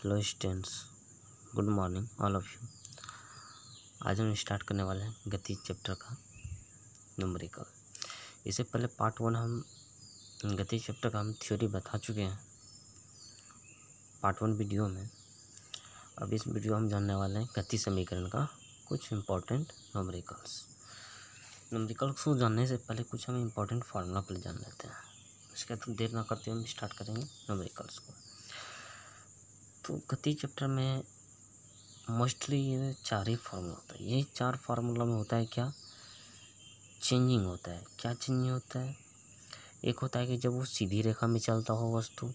hello students good morning all of you आज हम start करने वाले हैं गति चैप्टर का नंबरिकल इससे पहले पार्ट वन हम गति चैप्टर का हम थ्योरी बता चुके हैं पार्ट वन वीडियो में अब इस वीडियो हम जानने वाले हैं गति समीकरण का कुछ इम्पोर्टेंट नंबरिकल्स नंबरिकल्स को जानने से पहले कुछ हम इम्पोर्टेंट फार्मूला पहले जान लेते हैं उसके बाद देर ना करते हुए हम स्टार्ट करेंगे नंबरिकल्स को तो गति चैप्टर में मोस्टली ये चार ही फार्मूला होता है यही चार फार्मूला में होता है क्या चेंजिंग होता है क्या चेंजिंग होता है एक होता है कि जब वो सीधी रेखा में चलता हो वस्तु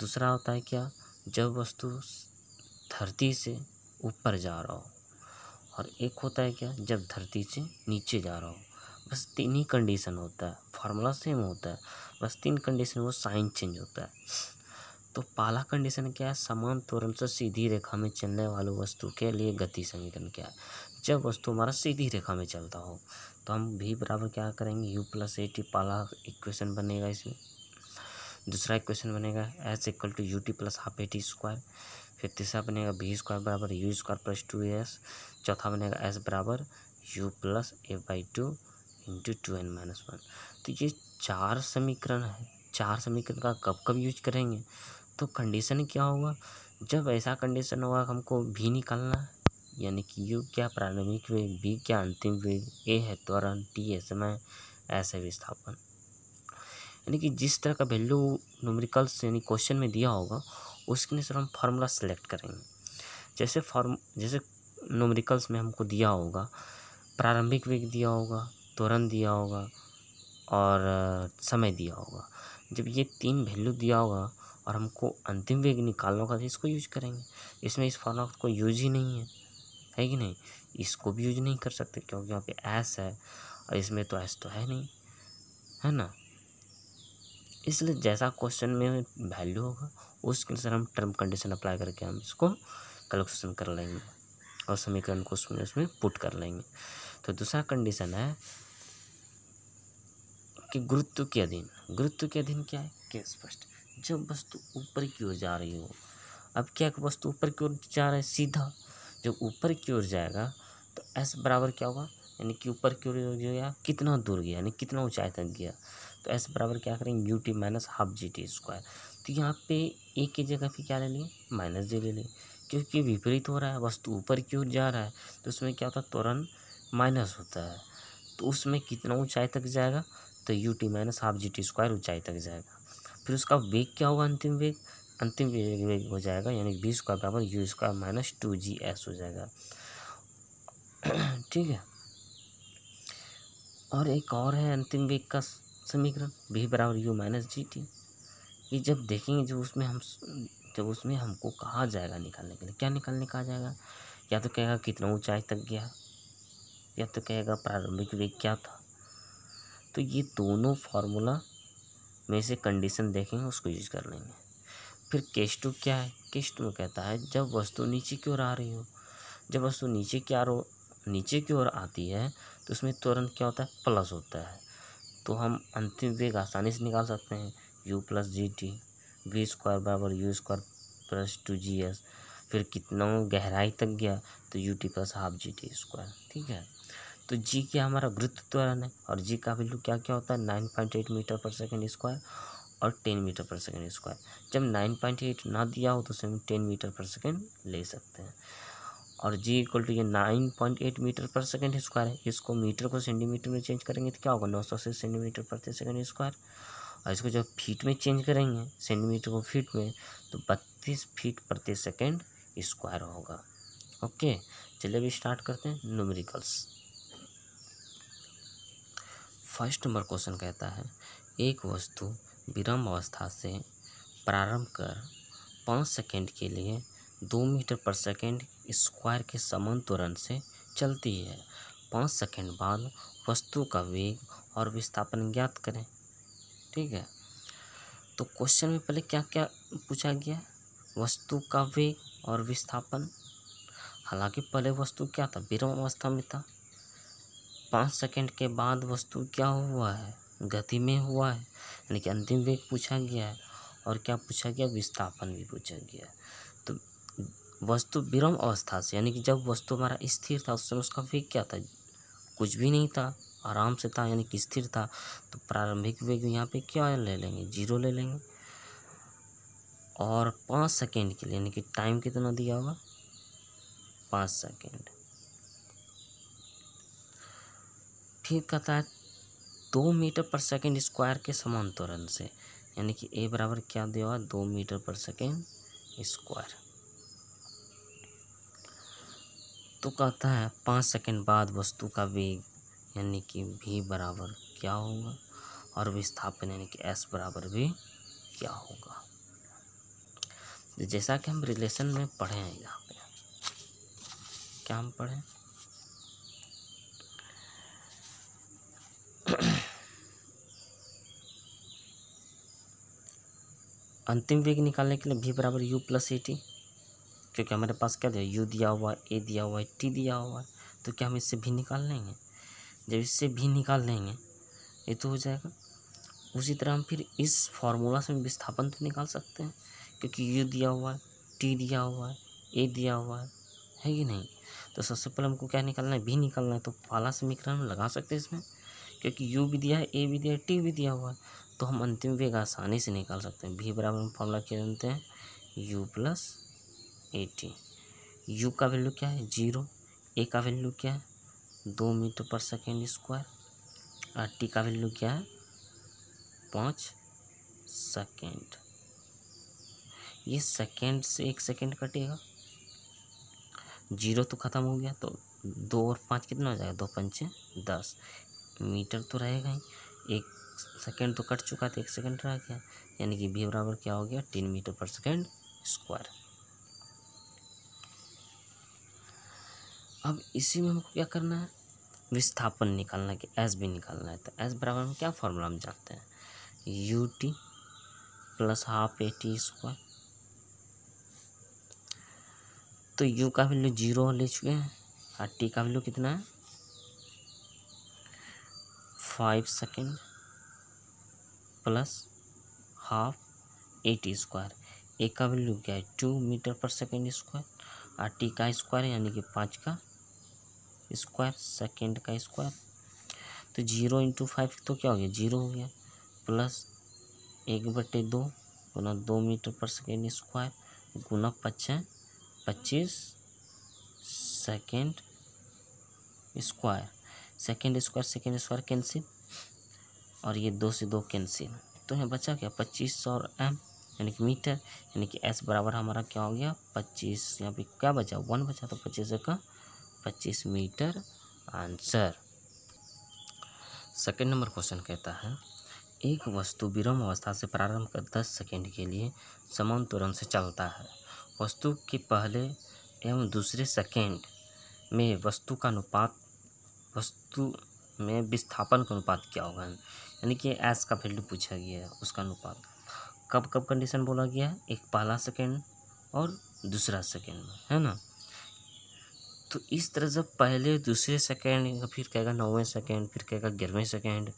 दूसरा होता है क्या जब वस्तु धरती से ऊपर जा रहा हो और एक होता है क्या जब धरती से नीचे जा रहा हो बस तीन ही कंडीशन होता है फार्मूला सेम होता है बस तीन कंडीशन वो साइन चेंज होता है तो पहला कंडीशन क्या है समान त्वरण से सीधी रेखा में चलने वाली वस्तु के लिए गति समीकरण क्या है जब वस्तु हमारा सीधी रेखा में चलता हो तो हम भी बराबर क्या करेंगे यू प्लस ए टी पाला इक्वेशन बनेगा इसमें दूसरा इक्वेशन बनेगा s equal to u t plus half a t square फिर तीसरा बनेगा बी स्क्वायर बराबर u square plus two s चौथा बनेगा एस बराबर u plus a by two into two n minus one तो ये चार समीकरण है चार समीकरण का कब कब यूज करेंगे तो कंडीशन क्या होगा जब ऐसा कंडीशन होगा हमको भी निकालना यानी कि यू क्या प्रारंभिक वेग बी क्या अंतिम वेग ए है त्वरण टी है समय ऐसे विस्थापन यानी कि जिस तरह का वैल्यू न्यूमेरिकल्स यानी क्वेश्चन में दिया होगा उसके अनुसार हम फार्मूला सेलेक्ट करेंगे जैसे फॉर्म जैसे न्यूमेरिकल्स में हमको दिया होगा प्रारंभिक वेग दिया होगा त्वरण दिया होगा और समय दिया होगा जब ये तीन वैल्यू दिया होगा और हमको अंतिम वेग निकालना होगा तो इसको यूज करेंगे इसमें इस फॉर्मूला को यूज ही नहीं है है कि नहीं इसको भी यूज नहीं कर सकते क्योंकि यहाँ पे ऐस है और इसमें तो ऐस तो है नहीं है ना इसलिए जैसा क्वेश्चन में वैल्यू होगा उसके अनुसार हम टर्म कंडीशन अप्लाई करके हम इसको कैलकुलेशन कर लेंगे और समीकरण को उसमें उसमें पुट कर लेंगे तो दूसरा कंडीशन है कि गुरुत्व के अधीन गुरुत्व के अधीन क्या है के स्पष्ट जब वस्तु ऊपर की ओर जा रही हो अब क्या वस्तु ऊपर की ओर जा रहा है सीधा जब ऊपर की ओर जाएगा तो एस बराबर क्या होगा यानी कि ऊपर की ओर गया कितना दूर गया यानी कितना ऊंचाई तक गया तो एस बराबर क्या करेंगे u t minus half g t square तो यहाँ पे ए की जगह पे क्या ले लें माइनस जी ले लें क्योंकि विपरीत हो रहा है वस्तु ऊपर की ओर जा रहा है तो उसमें क्या होता है त्वरण माइनस होता है तो उसमें कितना ऊंचाई तक जाएगा तो u t minus half g t square ऊंचाई तक जाएगा फिर उसका वेग क्या होगा अंतिम वेग अंतिम वेग वेग हो जाएगा यानी बी स्क्वायर बराबर u square minus two g s हो जाएगा ठीक है और एक और है अंतिम वेग का समीकरण बी बराबर यू माइनस जी टी ये जब देखेंगे जो उसमें हम जब उसमें हमको कहा जाएगा निकालने के लिए क्या निकालने कहा जाएगा या तो कहेगा कितना ऊंचाई तक गया या तो कहेगा प्रारंभिक वेग क्या था तो ये दोनों फार्मूला में से कंडीशन देखेंगे उसको यूज कर लेंगे फिर केस टू क्या है केस टू में कहता है जब वस्तु नीचे की ओर आ रही हो जब वस्तु नीचे की ओर नीचे की ओर आती है तो उसमें तुरंत क्या होता है प्लस होता है तो हम अंतिम वेग आसानी से निकाल सकते हैं u plus g t v square बराबर u square plus two g s फिर कितना गहराई तक गया तो u t plus half g t square ठीक है तो जी क्या हमारा वृत्त त्वरण है और जी का वैल्यू क्या क्या होता है nine point eight metre per second square और ten metre per second square जब नाइन पॉइंट एट ना दिया हो तो उसमें टेन मीटर पर सेकेंड ले सकते हैं और जी इक्वल टू ये nine point eight metre per second square है इसको मीटर को सेंटीमीटर में चेंज करेंगे तो क्या होगा नौ सौ से सेंटीमीटर प्रति सेकेंड स्क्वायर और इसको जब फीट में चेंज करेंगे सेंटीमीटर को फीट में तो बत्तीस फीट प्रति सेकेंड स्क्वायर होगा ओके चलिए अभी स्टार्ट करते हैं न्यूमेरिकल्स फर्स्ट नंबर क्वेश्चन कहता है एक वस्तु विरम अवस्था से प्रारंभ कर पाँच सेकेंड के लिए दो मीटर पर सेकेंड स्क्वायर के समान त्वरण से चलती है पाँच सेकेंड बाद वस्तु का वेग और विस्थापन ज्ञात करें ठीक है तो क्वेश्चन में पहले क्या क्या पूछा गया वस्तु का वेग और विस्थापन हालांकि पहले वस्तु क्या था विरम अवस्था में था पाँच सेकंड के बाद वस्तु क्या हुआ है गति में हुआ है यानी कि अंतिम वेग पूछा गया है और क्या पूछा गया विस्थापन भी पूछा गया है तो वस्तु विरम अवस्था से यानी कि जब वस्तु हमारा स्थिर था उस समय उसका वेग क्या था कुछ भी नहीं था आराम से था यानी कि स्थिर था तो प्रारंभिक वेग यहाँ पे क्या ले लेंगे जीरो ले लेंगे और पाँच सेकेंड के लिए यानी कि टाइम कितना दिया होगा पाँच सेकेंड खेद कहता है दो मीटर पर सेकेंड स्क्वायर के समांतरण से यानी कि ए बराबर क्या दिया हुआ दो मीटर पर सेकेंड स्क्वायर तो कहता है पाँच सेकेंड बाद वस्तु का वेग यानी कि भी बराबर क्या होगा और विस्थापन यानी कि एस बराबर भी क्या होगा जैसा कि हम रिलेशन में पढ़े हैं यहाँ पे क्या हम पढ़ें अंतिम वेग निकालने के लिए भी बराबर यू प्लस ए टी क्योंकि हमारे पास क्या दिया यू दिया हुआ है ए दिया हुआ है टी दिया हुआ है तो क्या हम इससे भी निकाल लेंगे जब इससे भी निकाल लेंगे ये तो हो जाएगा उसी तरह हम फिर इस फार्मूला से विस्थापन तो निकाल सकते हैं क्योंकि यू दिया हुआ है टी दिया हुआ है ए दिया हुआ है है कि नहीं तो सबसे पहले हमको क्या निकालना है भी निकालना है तो पाला समीकरण लगा सकते हैं इसमें क्योंकि यू भी दिया है ए भी दिया है टी भी दिया हुआ है तो हम अंतिम वेग आसानी से निकाल सकते हैं भी बराबर हम फॉर्मूला क्या जानते हैं u plus a t u का वैल्यू क्या है जीरो ए का वैल्यू क्या है दो मीटर पर सेकेंड स्क्वायर और टी का वैल्यू क्या है पाँच सेकेंड ये सेकेंड से एक सेकेंड कटेगा जीरो तो ख़त्म हो गया तो दो और पाँच कितना हो जाएगा दो पंचे दस मीटर तो रहेगा ही एक सेकेंड तो कट चुका था एक सेकेंड रह गया यानी कि बी बराबर क्या हो गया तीन मीटर पर सेकेंड स्क्वायर अब इसी में हमको क्या करना है विस्थापन निकालना है कि एस बी निकालना है तो एस बराबर में क्या फॉर्मूला हम जानते हैं u t plus half a t square तो यू का वैल्यू जीरो ले चुके हैं और टी का वैल्यू कितना है five second plus half a t square a का वैल्यू क्या है two metre per second square और टी का स्क्वायर यानी कि पाँच का स्क्वायर सेकेंड का स्क्वायर तो जीरो इंटू फाइव तो क्या हो गया जीरो हो गया प्लस एक बटे दो गुना दो मीटर पर सेकेंड स्क्वायर गुना पच्चीस पच्चीस second square second square second square cancel और ये दो से दो कैंसिल तो यहाँ बचा क्या पच्चीस और एम यानी कि मीटर यानी कि एस बराबर हमारा क्या हो गया पच्चीस यहाँ पे क्या बचा वन बचा तो पच्चीस का पच्चीस metre answer second number question कहता है एक वस्तु विरम अवस्था से प्रारंभ कर दस सेकेंड के लिए समान तुरंत से चलता है वस्तु के पहले एवं दूसरे सेकेंड में वस्तु का अनुपात वस्तु में विस्थापन का अनुपात क्या होगा यानी कि एस का फील्ड पूछा गया है उसका अनुपात कब कब कंडीशन बोला गया है एक पहला सेकेंड और दूसरा सेकेंड में है ना तो इस तरह से पहले दूसरे सेकेंड फिर कहेगा नौवें सेकेंड फिर कहेगा ग्यारहवें सेकेंड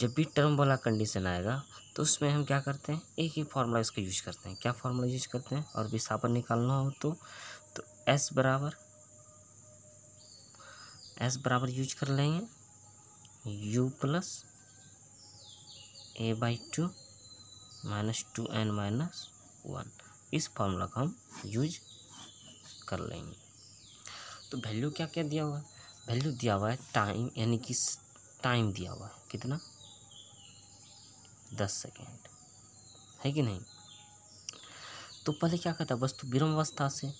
जब भी टर्म वाला कंडीशन आएगा तो उसमें हम क्या करते हैं एक ही फार्मूला इसका यूज करते हैं क्या फार्मूला यूज करते हैं और विस्थापन निकालना हो तो, तो एस बराबर एस बराबर यूज कर लेंगे u plus a by two minus two n minus one इस फॉर्मूला का हम यूज कर लेंगे तो वैल्यू क्या क्या दिया हुआ है वैल्यू दिया हुआ है टाइम यानी कि टाइम दिया हुआ है कितना दस सेकेंड है कि नहीं तो पहले क्या करता वस्तु विरम अवस्था से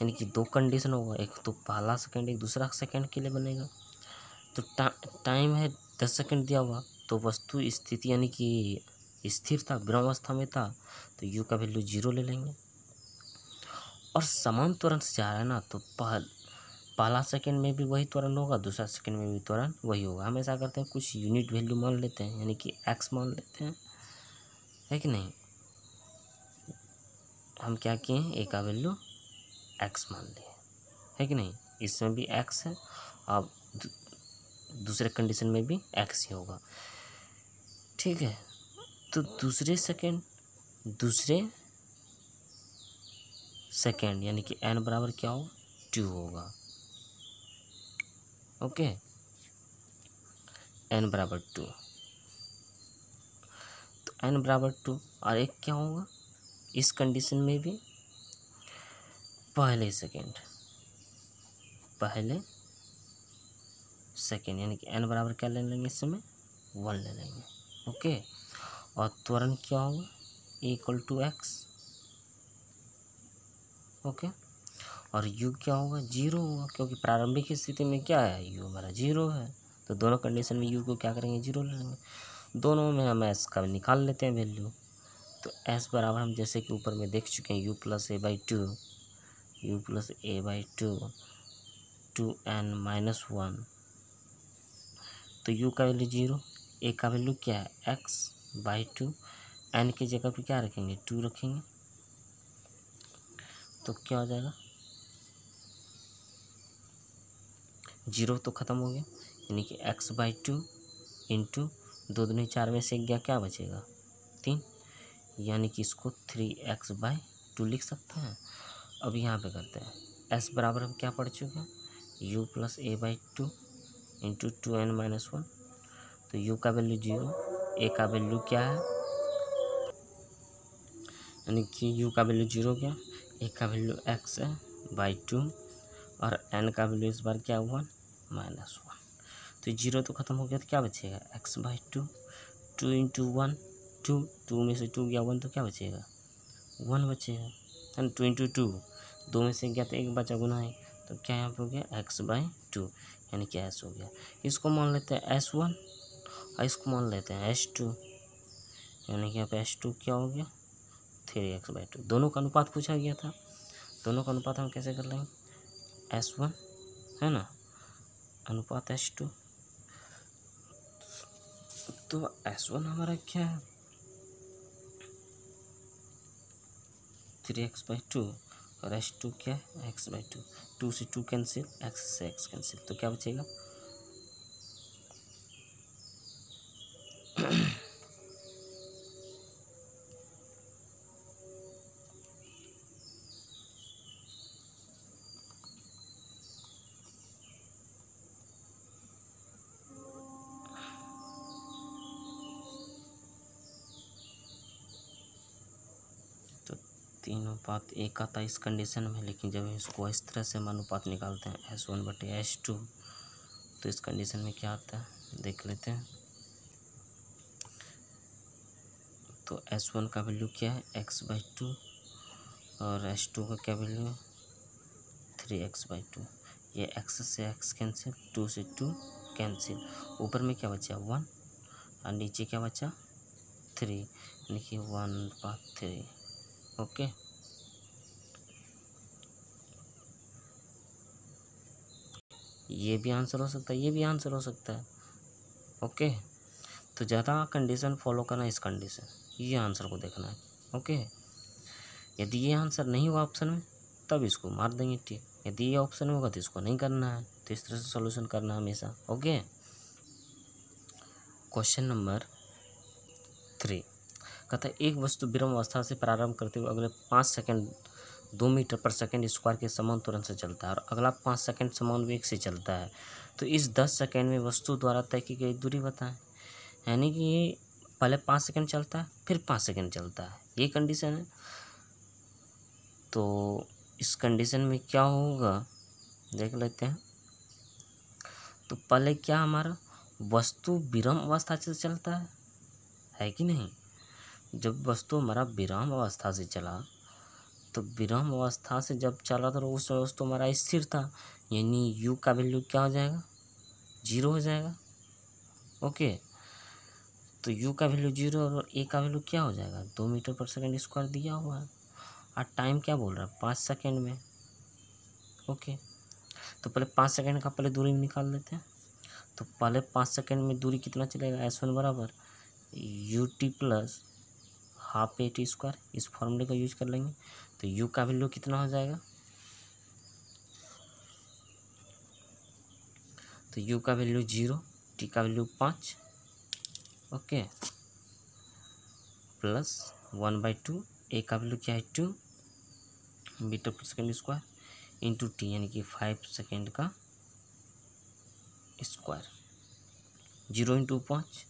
यानी कि दो कंडीशन होगा एक तो पहला सेकंड एक दूसरा सेकंड के लिए बनेगा तो टा, टाइम है दस सेकंड दिया हुआ तो वस्तु स्थिति यानी कि स्थिर था ब्रह्मावस्था में था तो यू का वैल्यू जीरो ले लेंगे और समान त्वरण से जा रहा है ना तो पहल पहला सेकंड में भी वही त्वरण होगा दूसरा सेकंड में भी त्वरण वही होगा हम ऐसा करते हैं कुछ यूनिट वैल्यू मान लेते हैं यानी कि एक्स मान लेते हैं है कि नहीं हम क्या किए हैं ए का वैल्यू एक्स मान लिया है कि नहीं इसमें भी एक्स है अब दूसरे कंडीशन में भी एक्स ही होगा ठीक है तो दूसरे सेकेंड दूसरे सेकेंड यानी कि एन बराबर क्या हो टू होगा ओके एन बराबर टू तो एन बराबर टू और एक क्या होगा इस कंडीशन में भी पहले सेकेंड पहले सेकेंड यानी कि एन बराबर क्या ले लेंगे इस समय वन ले लेंगे ओके और त्वरण क्या होगा इक्वल टू एक्स ओके और यू क्या होगा जीरो होगा क्योंकि प्रारंभिक स्थिति में क्या है यू हमारा जीरो है तो दोनों कंडीशन में यू को क्या करेंगे जीरो ले लेंगे दोनों में हम एस का निकाल लेते हैं वैल्यू तो एस बराबर हम जैसे कि ऊपर में देख चुके हैं u plus a by two u plus a by two two n minus one तो u का वैल्यू जीरो a का वैल्यू क्या है x बाई टू एन की जगह पे क्या रखेंगे टू रखेंगे तो क्या हो जाएगा जीरो तो ख़त्म हो गया यानी कि एक्स बाई टू इंटू दो दुनी चार में से गया क्या बचेगा तीन यानी कि इसको थ्री एक्स बाई टू लिख सकते हैं अब यहाँ पे करते हैं एस बराबर हम क्या पढ़ चुके हैं u plus a by two into two n minus one तो यू का वैल्यू जीरो ए का वैल्यू क्या है यानी कि यू का वैल्यू जीरो क्या ए का वैल्यू एक्स है बाई टू और एन का वैल्यू इस बार क्या वन माइनस वन तो जीरो तो ख़त्म हो गया तो क्या बचेगा x by two two into one two two में से टू गया वन तो क्या बचेगा वन बचेगा एंड ट्वेंटी टू दो में से क्या था तो एक बचा गुना है तो क्या यहाँ पर हो गया एक्स बाई टू यानी कि एस हो गया इसको मान लेते हैं एस वन और इसको मान लेते हैं एस टू यानी कि यहाँ पे एस टू क्या हो गया थ्री एक्स बाई टू दोनों का अनुपात पूछा गया था दोनों का अनुपात हम कैसे कर लेंगे एस वन है ना अनुपात एस टू तो एस वन हमारा क्या है थ्री एक्स बाई टू और एस टू क्या है एक्स बाई टू टू से टू कैंसिल एक्स से एक्स कैंसिल तो क्या बचेगा अनुपात एक आता इस कंडीशन में लेकिन जब इसको इस तरह से हम अनुपात निकालते हैं एस वन बटे एस टू तो इस कंडीशन में क्या आता है देख लेते हैं तो एस वन का वैल्यू क्या है एक्स बाई टू और एस टू का क्या वैल्यू है थ्री एक्स बाई टू ये एक्स से एक्स कैंसिल टू से टू कैंसिल ऊपर में क्या बचा वन और नीचे क्या बचा थ्री यानी कि वन पाथ थ्री ओके ये भी आंसर हो सकता है ये भी आंसर हो सकता है ओके तो ज़्यादा कंडीशन फॉलो करना इस कंडीशन ये आंसर को देखना है ओके यदि ये आंसर नहीं हुआ ऑप्शन में तब इसको मार देंगे ठीक यदि ये ऑप्शन में होगा तो इसको नहीं करना है तो इस तरह से सोल्यूशन करना है हमेशा ओके क्वेश्चन नंबर थ्री कहता है एक वस्तु विरम अवस्था से प्रारंभ करते हुए अगले पाँच सेकंड दो मीटर पर सेकेंड स्क्वायर के समान तुरंत से चलता है और अगला पाँच सेकेंड समान वेग से चलता है तो इस दस सेकेंड में वस्तु द्वारा तय की गई दूरी बताएं यानी कि ये पहले पाँच सेकेंड चलता है फिर पाँच सेकेंड चलता है ये कंडीशन है तो इस कंडीशन में क्या होगा देख लेते हैं तो पहले क्या हमारा वस्तु विराम अवस्था से चलता है है कि नहीं जब वस्तु हमारा विराम अवस्था से चला तो विराम अवस्था से जब चला था तो उस उस तो हमारा स्थिर था यानी यू का वैल्यू क्या हो जाएगा जीरो हो जाएगा ओके तो यू का वैल्यू जीरो और ए का वैल्यू क्या हो जाएगा दो मीटर पर सेकेंड स्क्वायर दिया हुआ है और टाइम क्या बोल रहा है पाँच सेकेंड में ओके तो पहले पाँच सेकेंड का पहले दूरी निकाल लेते हैं तो पहले पाँच सेकेंड में दूरी कितना चलेगा एस वन बराबर u t plus half a t square इस फॉर्मूले का यूज कर लेंगे तो यू का वैल्यू कितना हो जाएगा तो यू का वैल्यू जीरो टी का वैल्यू पाँच okay plus one by two a का वैल्यू क्या है two metre per second square into t यानी कि फाइव सेकेंड का स्क्वायर जीरो इंटू पाँच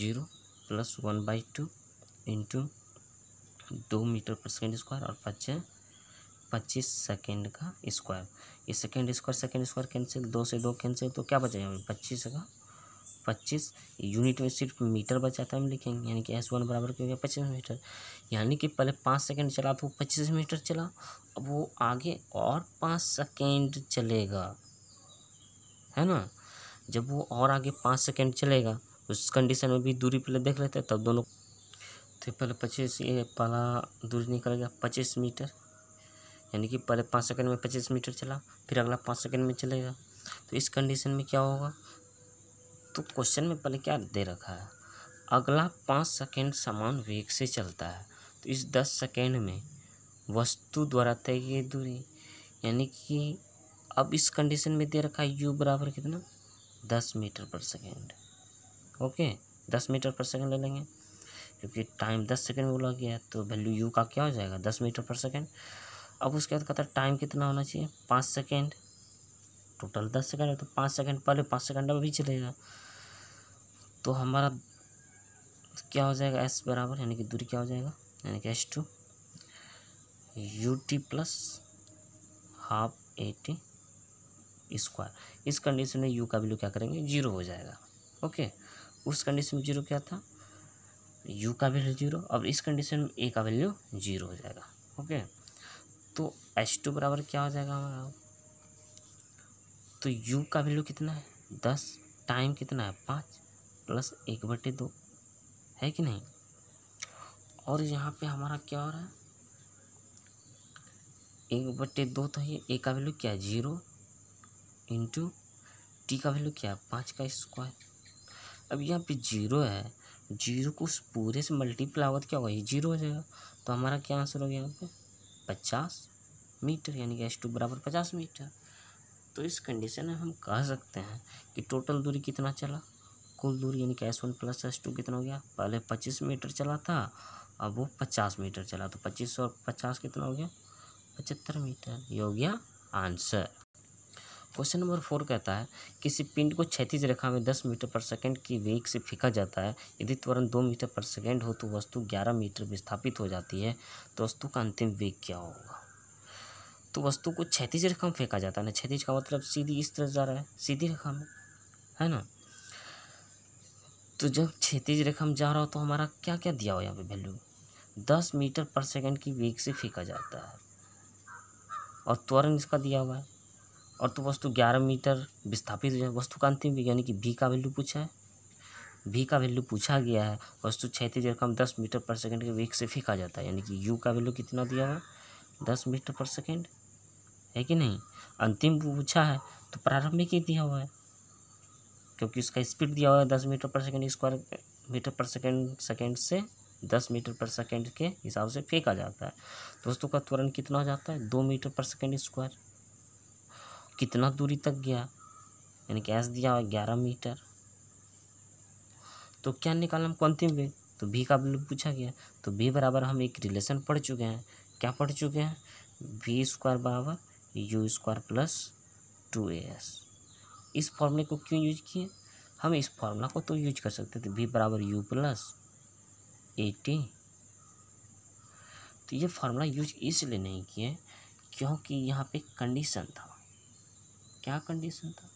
zero plus one by two into दो मीटर पर सेकेंड स्क्वायर और पच्चीस पच्चीस सेकेंड का स्क्वायर ये second square second square cancel दो से दो कैंसिल तो क्या बचेगा हमें पच्चीस का पच्चीस यूनिट में सिर्फ मीटर बचाता है हम लिखेंगे यानी कि एस वन बराबर क्यों गया पच्चीस मीटर यानी कि पहले पाँच सेकेंड चला तो वो पच्चीस मीटर चला अब वो आगे और पाँच सेकेंड चलेगा है ना जब वो और आगे पाँच सेकेंड चलेगा उस कंडीशन में भी दूरी पहले देख लेते हैं तब दोनों तो पहले पच्चीस ये पहला दूरी निकल गया पच्चीस मीटर यानी कि पहले पाँच सेकंड में पच्चीस मीटर चला फिर अगला पाँच सेकंड में चलेगा तो इस कंडीशन में क्या होगा तो क्वेश्चन में पहले क्या दे रखा है अगला पाँच सेकेंड समान वेग से चलता है तो इस दस सेकेंड में वस्तु द्वारा तय की दूरी यानी कि अब इस कंडीशन में दे रखा है यू बराबर कितना दस मीटर पर सेकेंड ओके दस मीटर पर सेकेंड ले लेंगे क्योंकि टाइम दस सेकेंड में बोला गया है तो वैल्यू यू का क्या हो जाएगा दस मीटर पर सेकेंड अब उसके बाद कहता है टाइम कितना होना चाहिए पाँच सेकेंड टोटल दस सेकेंड है तो पाँच सेकेंड पहले पाँच सेकेंड अभी चलेगा तो हमारा क्या हो जाएगा एस बराबर यानी कि दूरी क्या हो जाएगा यानी कि s two u t plus half a t square इस कंडीशन में यू का वैल्यू क्या करेंगे जीरो हो जाएगा ओके उस कंडीशन में जीरो क्या था यू का वैल्यू जीरो अब इस कंडीशन में ए का वैल्यू जीरो हो जाएगा ओके तो एच टू बराबर क्या हो जाएगा हमारा तो यू का वैल्यू कितना है दस टाइम कितना है पाँच प्लस एक बटे दो है कि नहीं और यहाँ पे हमारा क्या हो रहा है एक बटे दो तो ये ए का वैल्यू क्या है जीरो इंटू टी का वैल्यू क्या है पाँच का स्क्वायर अब यहाँ पे जीरो है जीरो को उस पूरे से मल्टीप्लाई होगा तो क्या होगा ये जीरो हो जाएगा तो हमारा क्या आंसर हो गया यहाँ पे पचास मीटर यानी कि एस टू बराबर पचास मीटर तो इस कंडीशन में हम कह सकते हैं कि टोटल दूरी कितना चला कुल दूरी यानी कि s one plus s two कितना हो गया पहले पच्चीस मीटर चला था अब वो पचास मीटर चला तो पच्चीस और पचास कितना हो गया पचहत्तर मीटर ये हो गया आंसर क्वेश्चन नंबर फोर कहता है किसी पिंड को क्षतिज रेखा में दस मीटर पर सेकंड की वेग से फेंका जाता है यदि त्वरण दो मीटर पर सेकंड हो तो वस्तु ग्यारह मीटर विस्थापित हो जाती है तो वस्तु का अंतिम वेग क्या होगा तो वस्तु को क्षैतिज रेखा में फेंका जाता है ना क्षैतिज का मतलब सीधी इस तरह जा रहा है सीधी रेखा में है ना तो जब क्षतिज रेखा में जा रहा हो तो हमारा क्या क्या दिया हो यहाँ पे वैल्यू दस मीटर पर सेकंड की वेग से फेंका जाता है और त्वरण इसका दिया हुआ है वस्तु ग्यारह मीटर विस्थापित वस्तु का अंतिम यानी कि भी का वैल्यू पूछा है भी का वैल्यू पूछा गया है वस्तु क्षैतिज रकम दस मीटर पर सेकंड के वेग से फेंका जाता है यानी कि यू का वैल्यू कितना दिया है दस मीटर पर सेकंड है कि नहीं अंतिम पूछा है तो प्रारंभिक ही दिया हुआ है क्योंकि उसका स्पीड दिया हुआ है दस metre per second square metre per second second से दस मीटर पर सेकेंड के हिसाब से फेंका जाता है दोस्तों का त्वरण कितना हो जाता है दो मीटर पर सेकेंड स्क्वायर कितना दूरी तक गया यानी कि एस दिया हुआ ग्यारह मीटर तो क्या निकालना हमको अंतिम वे तो भी का वैल्यू पूछा गया तो भी बराबर हम एक रिलेशन पढ़ चुके हैं क्या पढ़ चुके हैं वी स्क्वायर बराबर u square plus two a s इस फॉर्मूले को क्यों यूज किए हम इस फॉर्मूला को तो यूज कर सकते थे भी बराबर यू प्लस एटी तो ये फार्मूला यूज इसलिए नहीं किए क्योंकि यहाँ पे कंडीशन था क्या कंडीशन था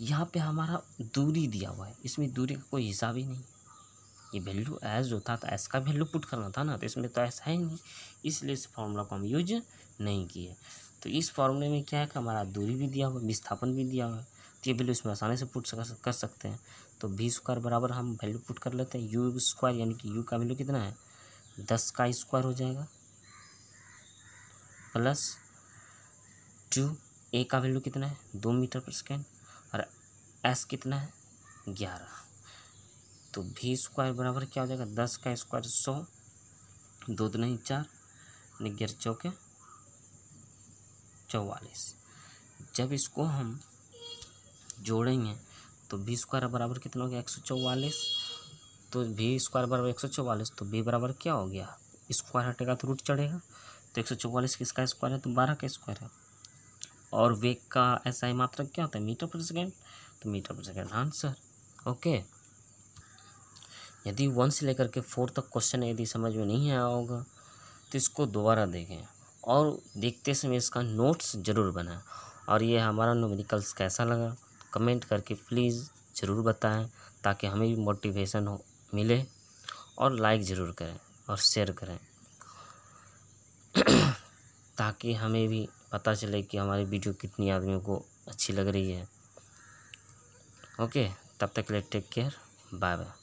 यहाँ पे हमारा दूरी दिया हुआ है इसमें दूरी का कोई हिसाब ही नहीं ये वैल्यू एज जो था तो एस का वैल्यू पुट करना था ना तो इसमें तो ऐसा है नहीं इसलिए इस फॉर्मूला को हम यूज नहीं किए तो इस फॉर्मूले में क्या है कि हमारा दूरी भी दिया हुआ है विस्थापन भी दिया हुआ है तो ये वैल्यू इसमें आसानी से पुट कर सकते हैं तो बी स्क्वायर बराबर हम वैल्यू पुट कर लेते हैं यू स्क्वायर यानी कि यू का वैल्यू कितना है दस का स्क्वायर हो जाएगा प्लस टू ए का वैल्यू कितना है दो मीटर पर सेकेंड और एस कितना है ग्यारह तो भी स्क्वायर बराबर क्या हो जाएगा दस का स्क्वायर सौ दो दो नहीं चार ग्यारह चौके चौवालीस जब इसको हम जोड़ेंगे तो भी स्क्वायर बराबर कितना हो गया एक सौ चौवालीस तो भी स्क्वायर बराबर एक सौ चौवालीस तो भी बराबर क्या हो गया स्क्वायर हटेगा तो रूट चढ़ेगा तो एक सौ चौवालीस किसका स्क्वायर है तो बारह का स्क्वायर है और वेग का ऐसा ही मात्रक क्या होता है मीटर पर सेकेंड तो metre per second answer okay यदि वन से लेकर के फोर तक क्वेश्चन यदि समझ में नहीं आया होगा तो इसको दोबारा देखें और देखते समय इसका नोट्स ज़रूर बनाएं और ये हमारा न्यूमेरिकल्स कैसा लगा कमेंट करके प्लीज़ ज़रूर बताएं ताकि हमें भी मोटिवेशन हो मिले और लाइक ज़रूर करें और शेयर करें ताकि हमें भी पता चले कि हमारी वीडियो कितनी आदमियों को अच्छी लग रही है ओके तब तक के लिए टेक केयर बाय बाय